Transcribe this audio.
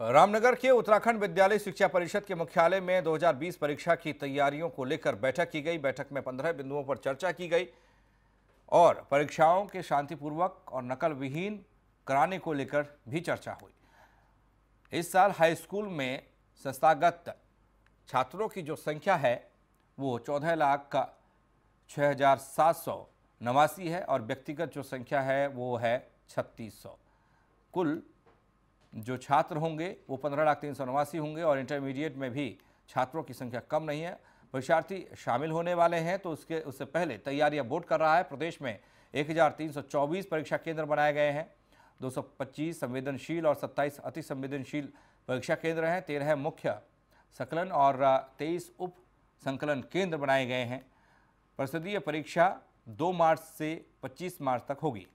रामनगर के उत्तराखंड विद्यालय शिक्षा परिषद के मुख्यालय में 2020 परीक्षा की तैयारियों को लेकर बैठक की गई बैठक में 15 बिंदुओं पर चर्चा की गई और परीक्षाओं के शांतिपूर्वक और नकल विहीन कराने को लेकर भी चर्चा हुई इस साल हाई स्कूल में संस्थागत छात्रों की जो संख्या है वो चौदह लाख का छः हजार सात सौ नवासी है और व्यक्तिगत जो संख्या है वो है छत्तीस सौ कुल जो छात्र होंगे वो पंद्रह लाख तीन सौ नवासी होंगे और इंटरमीडिएट में भी छात्रों की संख्या कम नहीं है परीक्षार्थी शामिल होने वाले हैं तो उसके उससे पहले तैयारियां बोर्ड कर रहा है प्रदेश में 1,324 परीक्षा केंद्र बनाए गए हैं 225 संवेदनशील और 27 अति संवेदनशील परीक्षा केंद्र हैं तेरह मुख्य संकलन और तेईस उप संकलन केंद्र बनाए गए हैं परिषदीय परीक्षा दो मार्च से पच्चीस मार्च तक होगी